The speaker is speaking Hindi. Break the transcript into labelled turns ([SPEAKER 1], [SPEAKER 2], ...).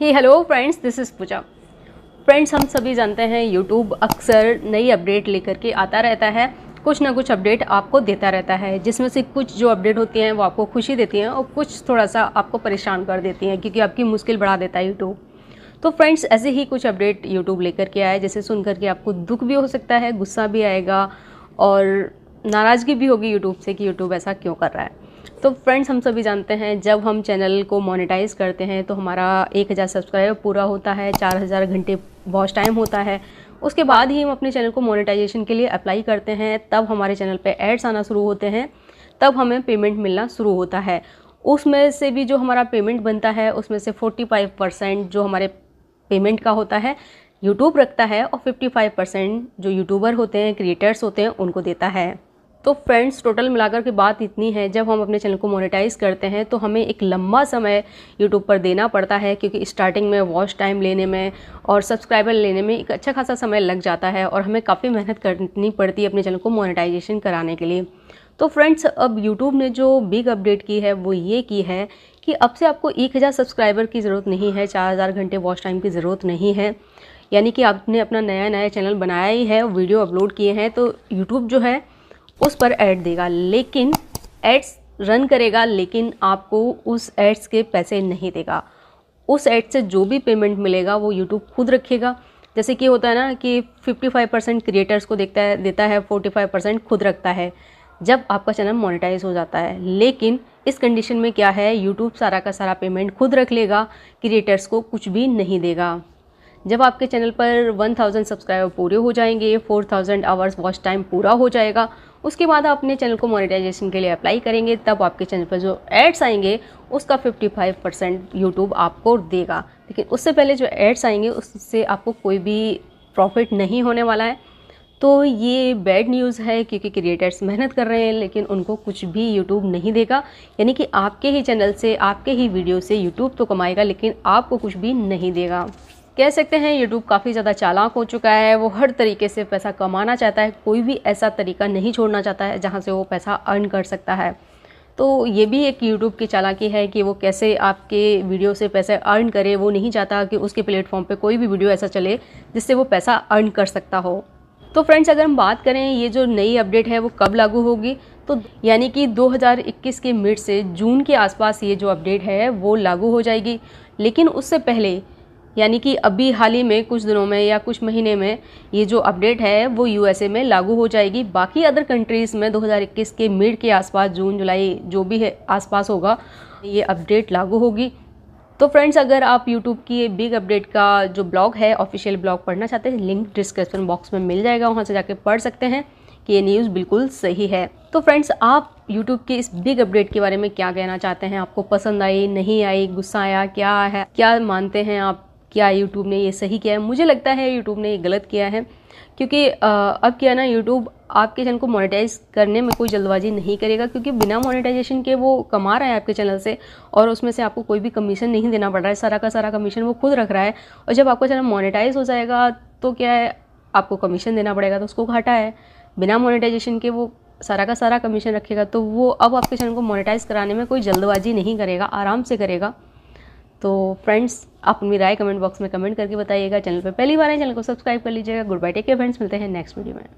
[SPEAKER 1] he hello friends this is Pooja friends हम सभी जानते हैं यूट्यूब अक्सर नई अपडेट लेकर के आता रहता है कुछ ना कुछ अपडेट आपको देता रहता है जिसमें से कुछ जो अपडेट होती हैं वो आपको खुशी देती हैं और कुछ थोड़ा सा आपको परेशान कर देती हैं क्योंकि आपकी मुश्किल बढ़ा देता है यूट्यूब तो फ्रेंड्स ऐसे ही कुछ अपडेट यूट्यूब लेकर के आए जैसे सुन करके आपको दुख भी हो सकता है गुस्सा भी आएगा और नाराज़गी भी होगी यूट्यूब से कि यूट्यूब ऐसा क्यों कर रहा है तो फ्रेंड्स हम सभी जानते हैं जब हम चैनल को मोनेटाइज करते हैं तो हमारा एक हज़ार सब्सक्राइबर पूरा होता है चार हज़ार घंटे वॉच टाइम होता है उसके बाद ही हम अपने चैनल को मोनेटाइजेशन के लिए अप्लाई करते हैं तब हमारे चैनल पे एड्स आना शुरू होते हैं तब हमें पेमेंट मिलना शुरू होता है उसमें से भी जो हमारा पेमेंट बनता है उसमें से फोर्टी परसेंट जो हमारे पेमेंट का होता है यूट्यूब रखता है और 55 परसेंट जो यूट्यूबर होते हैं क्रिएटर्स होते हैं उनको देता है तो फ्रेंड्स टोटल मिलाकर के बात इतनी है जब हम अपने चैनल को मोनेटाइज करते हैं तो हमें एक लंबा समय यूट्यूब पर देना पड़ता है क्योंकि स्टार्टिंग में वॉच टाइम लेने में और सब्सक्राइबर लेने में एक अच्छा खासा समय लग जाता है और हमें काफ़ी मेहनत करनी पड़ती है अपने चैनल को मोनेटाइजेशन कराने के लिए तो फ्रेंड्स अब यूट्यूब ने जो बिग अपडेट की है वो ये की है कि अब से आपको एक हज़ार सब्सक्राइबर की ज़रूरत नहीं है चार हज़ार घंटे वॉच टाइम की ज़रूरत नहीं है यानी कि आपने अपना नया नया चैनल बनाया ही है वीडियो अपलोड किए हैं तो यूट्यूब जो है उस पर ऐड देगा लेकिन एड्स रन करेगा लेकिन आपको उस एड्स के पैसे नहीं देगा उस एड से जो भी पेमेंट मिलेगा वो यूट्यूब खुद रखेगा जैसे कि होता है ना कि 55 परसेंट क्रिएटर्स को देखता है देता है 45 परसेंट खुद रखता है जब आपका चैनल मोनेटाइज हो जाता है लेकिन इस कंडीशन में क्या है यूट्यूब सारा का सारा पेमेंट खुद रख लेगा क्रिएटर्स को कुछ भी नहीं देगा जब आपके चैनल पर 1000 सब्सक्राइबर पूरे हो जाएंगे 4000 आवर्स वॉच टाइम पूरा हो जाएगा उसके बाद आप अपने चैनल को मोनेटाइजेशन के लिए अप्लाई करेंगे तब आपके चैनल पर जो एड्स आएंगे उसका 55 परसेंट यूट्यूब आपको देगा लेकिन उससे पहले जो एड्स आएंगे उससे आपको कोई भी प्रॉफिट नहीं होने वाला है तो ये बैड न्यूज़ है क्योंकि क्रिएटर्स मेहनत कर रहे हैं लेकिन उनको कुछ भी यूट्यूब नहीं देगा यानी कि आपके ही चैनल से आपके ही वीडियो से यूट्यूब तो कमाएगा लेकिन आपको कुछ भी नहीं देगा कह सकते हैं यूट्यूब काफ़ी ज़्यादा चालाक हो चुका है वो हर तरीके से पैसा कमाना चाहता है कोई भी ऐसा तरीका नहीं छोड़ना चाहता है जहाँ से वो पैसा अर्न कर सकता है तो ये भी एक यूट्यूब की चालाकी है कि वो कैसे आपके वीडियो से पैसे अर्न करे वो नहीं चाहता कि उसके प्लेटफॉर्म पे कोई भी वीडियो ऐसा चले जिससे वो पैसा अर्न कर सकता हो तो फ्रेंड्स अगर हम बात करें ये जो नई अपडेट है वो कब लागू होगी तो यानी कि 2021 के मिड से जून के आसपास ये जो अपडेट है वो लागू हो जाएगी लेकिन उससे पहले यानी कि अभी हाल ही में कुछ दिनों में या कुछ महीने में ये जो अपडेट है वो यूएसए में लागू हो जाएगी बाकी अदर कंट्रीज़ में 2021 के मिड के आसपास जून जुलाई जो भी है आसपास होगा ये अपडेट लागू होगी तो फ्रेंड्स अगर आप यूट्यूब की बिग अपडेट का जो ब्लॉग है ऑफिशियल ब्लॉग पढ़ना चाहते हैं लिंक डिस्क्रिप्शन बॉक्स में मिल जाएगा वहाँ से जाके पढ़ सकते हैं कि ये न्यूज़ बिल्कुल सही है तो फ्रेंड्स आप यूट्यूब की इस बिग अपडेट के बारे में क्या कहना चाहते हैं आपको पसंद आई नहीं आई गुस्सा आया क्या है क्या मानते हैं आप क्या यूट्यूब ने ये सही किया है मुझे लगता है यूट्यूब ने ये गलत किया है क्योंकि अब क्या ना यूट्यूब आपके चैनल को मोनेटाइज करने में कोई जल्दबाजी नहीं करेगा क्योंकि बिना मोनेटाइजेशन के वो कमा रहा है आपके चैनल से और उसमें से आपको कोई भी कमीशन नहीं देना पड़ रहा है सारा का सारा कमीशन वो खुद रख रहा है और जब आपका चैनल मोनेटाइज हो जाएगा तो क्या है आपको कमीशन देना पड़ेगा तो उसको घाटा है बिना मोनेटाइजेशन के वो सारा का सारा कमीशन रखेगा तो वो अब आपके चैनल को मोनेटाइज कराने में कोई जल्दबाजी नहीं करेगा आराम से करेगा तो फ्रेंड्स आप अपनी राय कमेंट बॉक्स में कमेंट करके बताइएगा चैनल पर पहली बार है चैनल को सब्सक्राइब कर लीजिएगा goodbye take care friends मिलते हैं नेक्स्ट वीडियो में